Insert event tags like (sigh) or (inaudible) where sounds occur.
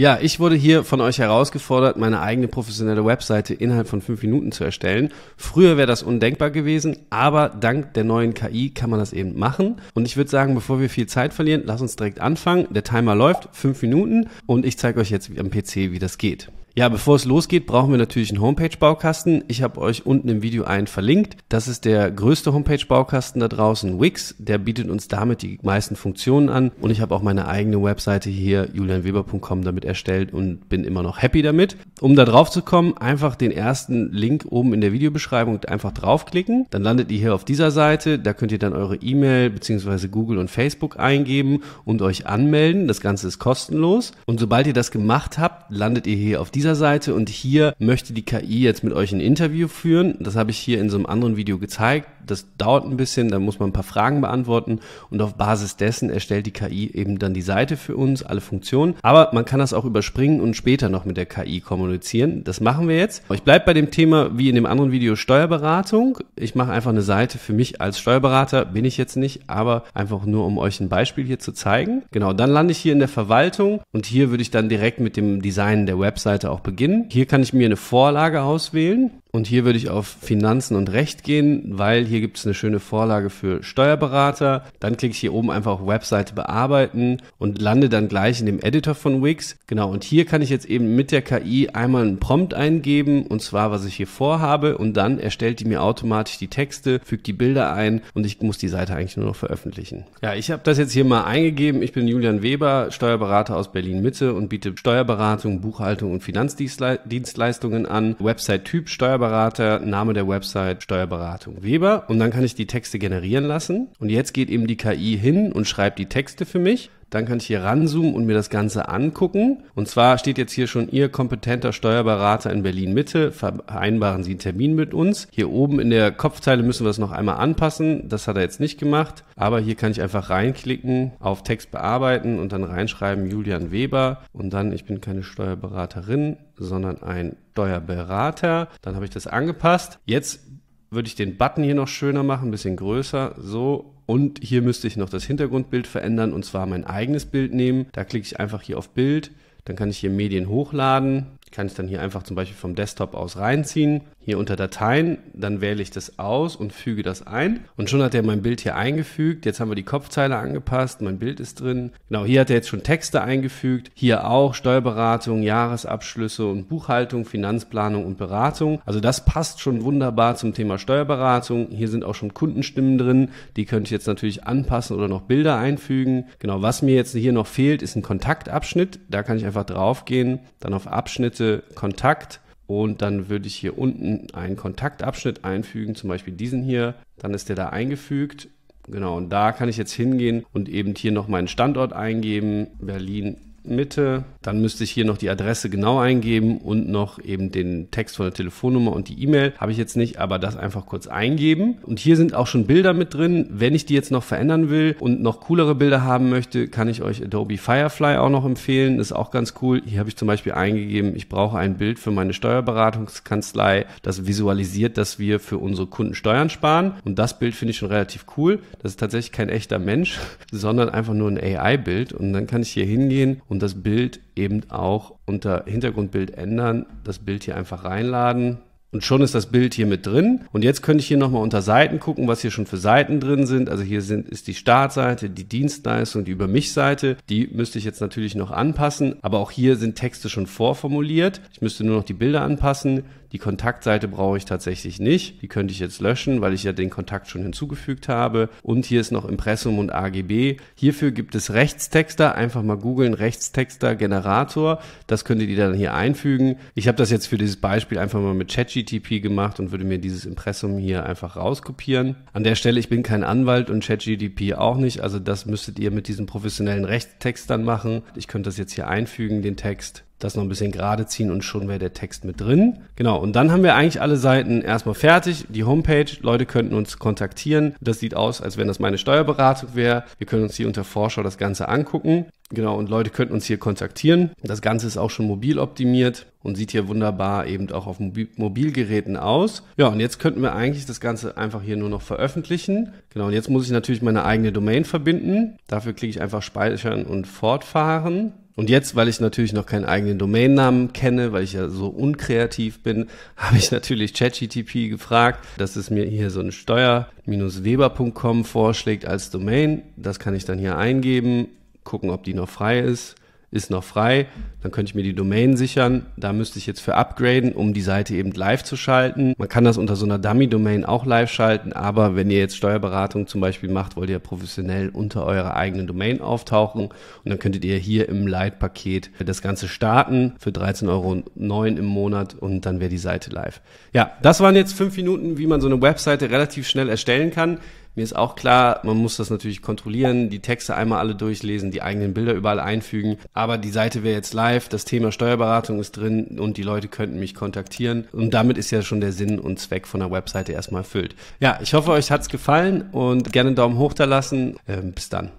Ja, ich wurde hier von euch herausgefordert, meine eigene professionelle Webseite innerhalb von fünf Minuten zu erstellen. Früher wäre das undenkbar gewesen, aber dank der neuen KI kann man das eben machen. Und ich würde sagen, bevor wir viel Zeit verlieren, lass uns direkt anfangen. Der Timer läuft, fünf Minuten, und ich zeige euch jetzt am PC, wie das geht. Ja, bevor es losgeht, brauchen wir natürlich einen Homepage-Baukasten. Ich habe euch unten im Video einen verlinkt. Das ist der größte Homepage-Baukasten da draußen, Wix. Der bietet uns damit die meisten Funktionen an. Und ich habe auch meine eigene Webseite hier, julianweber.com, damit erstellt und bin immer noch happy damit. Um da drauf zu kommen, einfach den ersten Link oben in der Videobeschreibung einfach draufklicken. Dann landet ihr hier auf dieser Seite. Da könnt ihr dann eure E-Mail bzw. Google und Facebook eingeben und euch anmelden. Das Ganze ist kostenlos. Und sobald ihr das gemacht habt, landet ihr hier auf dieser dieser Seite und hier möchte die KI jetzt mit euch ein Interview führen. Das habe ich hier in so einem anderen Video gezeigt. Das dauert ein bisschen, da muss man ein paar Fragen beantworten und auf Basis dessen erstellt die KI eben dann die Seite für uns, alle Funktionen. Aber man kann das auch überspringen und später noch mit der KI kommunizieren. Das machen wir jetzt. Ich bleibe bei dem Thema wie in dem anderen Video Steuerberatung. Ich mache einfach eine Seite für mich als Steuerberater, bin ich jetzt nicht, aber einfach nur um euch ein Beispiel hier zu zeigen. Genau, dann lande ich hier in der Verwaltung und hier würde ich dann direkt mit dem Design der Webseite auch beginnen. Hier kann ich mir eine Vorlage auswählen und hier würde ich auf Finanzen und Recht gehen, weil hier gibt es eine schöne Vorlage für Steuerberater. Dann klicke ich hier oben einfach auf Webseite bearbeiten und lande dann gleich in dem Editor von Wix. Genau, und hier kann ich jetzt eben mit der KI einmal einen Prompt eingeben und zwar, was ich hier vorhabe und dann erstellt die mir automatisch die Texte, fügt die Bilder ein und ich muss die Seite eigentlich nur noch veröffentlichen. Ja, ich habe das jetzt hier mal eingegeben. Ich bin Julian Weber, Steuerberater aus Berlin-Mitte und biete Steuerberatung, Buchhaltung und Finanzdienstleistungen an. Website-Typ Steuerberatung Steuerberater, Name der Website, Steuerberatung Weber und dann kann ich die Texte generieren lassen. Und jetzt geht eben die KI hin und schreibt die Texte für mich dann kann ich hier ranzoomen und mir das Ganze angucken. Und zwar steht jetzt hier schon Ihr kompetenter Steuerberater in Berlin Mitte. Vereinbaren Sie einen Termin mit uns. Hier oben in der Kopfzeile müssen wir es noch einmal anpassen. Das hat er jetzt nicht gemacht. Aber hier kann ich einfach reinklicken, auf Text bearbeiten und dann reinschreiben Julian Weber. Und dann, ich bin keine Steuerberaterin, sondern ein Steuerberater. Dann habe ich das angepasst. Jetzt würde ich den Button hier noch schöner machen, ein bisschen größer. So und hier müsste ich noch das Hintergrundbild verändern und zwar mein eigenes Bild nehmen. Da klicke ich einfach hier auf Bild. Dann kann ich hier Medien hochladen. Ich kann ich dann hier einfach zum Beispiel vom Desktop aus reinziehen. Hier unter Dateien, dann wähle ich das aus und füge das ein. Und schon hat er mein Bild hier eingefügt. Jetzt haben wir die Kopfzeile angepasst, mein Bild ist drin. Genau, hier hat er jetzt schon Texte eingefügt. Hier auch Steuerberatung, Jahresabschlüsse und Buchhaltung, Finanzplanung und Beratung. Also das passt schon wunderbar zum Thema Steuerberatung. Hier sind auch schon Kundenstimmen drin. Die könnte ich jetzt natürlich anpassen oder noch Bilder einfügen. Genau, was mir jetzt hier noch fehlt, ist ein Kontaktabschnitt. Da kann ich einfach draufgehen, dann auf Abschnitte möchte Kontakt und dann würde ich hier unten einen Kontaktabschnitt einfügen, zum Beispiel diesen hier. Dann ist der da eingefügt. Genau, und da kann ich jetzt hingehen und eben hier noch meinen Standort eingeben, Berlin Mitte. Dann müsste ich hier noch die Adresse genau eingeben und noch eben den Text von der Telefonnummer und die E-Mail. Habe ich jetzt nicht, aber das einfach kurz eingeben. Und hier sind auch schon Bilder mit drin. Wenn ich die jetzt noch verändern will und noch coolere Bilder haben möchte, kann ich euch Adobe Firefly auch noch empfehlen. Ist auch ganz cool. Hier habe ich zum Beispiel eingegeben, ich brauche ein Bild für meine Steuerberatungskanzlei, das visualisiert, dass wir für unsere Kunden Steuern sparen. Und das Bild finde ich schon relativ cool. Das ist tatsächlich kein echter Mensch, (laughs) sondern einfach nur ein AI-Bild. Und dann kann ich hier hingehen und das Bild eben auch unter Hintergrundbild ändern, das Bild hier einfach reinladen. Und schon ist das Bild hier mit drin. Und jetzt könnte ich hier nochmal unter Seiten gucken, was hier schon für Seiten drin sind. Also hier sind, ist die Startseite, die Dienstleistung, die Über mich-Seite. Die müsste ich jetzt natürlich noch anpassen. Aber auch hier sind Texte schon vorformuliert. Ich müsste nur noch die Bilder anpassen. Die Kontaktseite brauche ich tatsächlich nicht. Die könnte ich jetzt löschen, weil ich ja den Kontakt schon hinzugefügt habe. Und hier ist noch Impressum und AGB. Hierfür gibt es Rechtstexter. Einfach mal googeln, Rechtstexter Generator. Das könntet ihr dann hier einfügen. Ich habe das jetzt für dieses Beispiel einfach mal mit ChatGTP gemacht und würde mir dieses Impressum hier einfach rauskopieren. An der Stelle, ich bin kein Anwalt und ChatGTP auch nicht. Also das müsstet ihr mit diesen professionellen Rechtstextern machen. Ich könnte das jetzt hier einfügen, den Text das noch ein bisschen gerade ziehen und schon wäre der Text mit drin. Genau, und dann haben wir eigentlich alle Seiten erstmal fertig. Die Homepage, Leute könnten uns kontaktieren. Das sieht aus, als wenn das meine Steuerberatung wäre. Wir können uns hier unter Vorschau das Ganze angucken. Genau, und Leute könnten uns hier kontaktieren. Das Ganze ist auch schon mobil optimiert und sieht hier wunderbar eben auch auf Mobil Mobilgeräten aus. Ja, und jetzt könnten wir eigentlich das Ganze einfach hier nur noch veröffentlichen. Genau, und jetzt muss ich natürlich meine eigene Domain verbinden. Dafür klicke ich einfach speichern und fortfahren. Und jetzt, weil ich natürlich noch keinen eigenen Domainnamen kenne, weil ich ja so unkreativ bin, (laughs) habe ich natürlich ChatGTP gefragt, dass es mir hier so ein steuer-weber.com vorschlägt als Domain. Das kann ich dann hier eingeben, gucken, ob die noch frei ist ist noch frei, dann könnte ich mir die Domain sichern, da müsste ich jetzt für upgraden, um die Seite eben live zu schalten. Man kann das unter so einer Dummy-Domain auch live schalten, aber wenn ihr jetzt Steuerberatung zum Beispiel macht, wollt ihr professionell unter eurer eigenen Domain auftauchen und dann könntet ihr hier im Leitpaket das Ganze starten für 13,09 Euro im Monat und dann wäre die Seite live. Ja, das waren jetzt fünf Minuten, wie man so eine Webseite relativ schnell erstellen kann. Mir ist auch klar, man muss das natürlich kontrollieren, die Texte einmal alle durchlesen, die eigenen Bilder überall einfügen. Aber die Seite wäre jetzt live, das Thema Steuerberatung ist drin und die Leute könnten mich kontaktieren. Und damit ist ja schon der Sinn und Zweck von der Webseite erstmal erfüllt. Ja, ich hoffe, euch hat's gefallen und gerne einen Daumen hoch da lassen. Ähm, bis dann.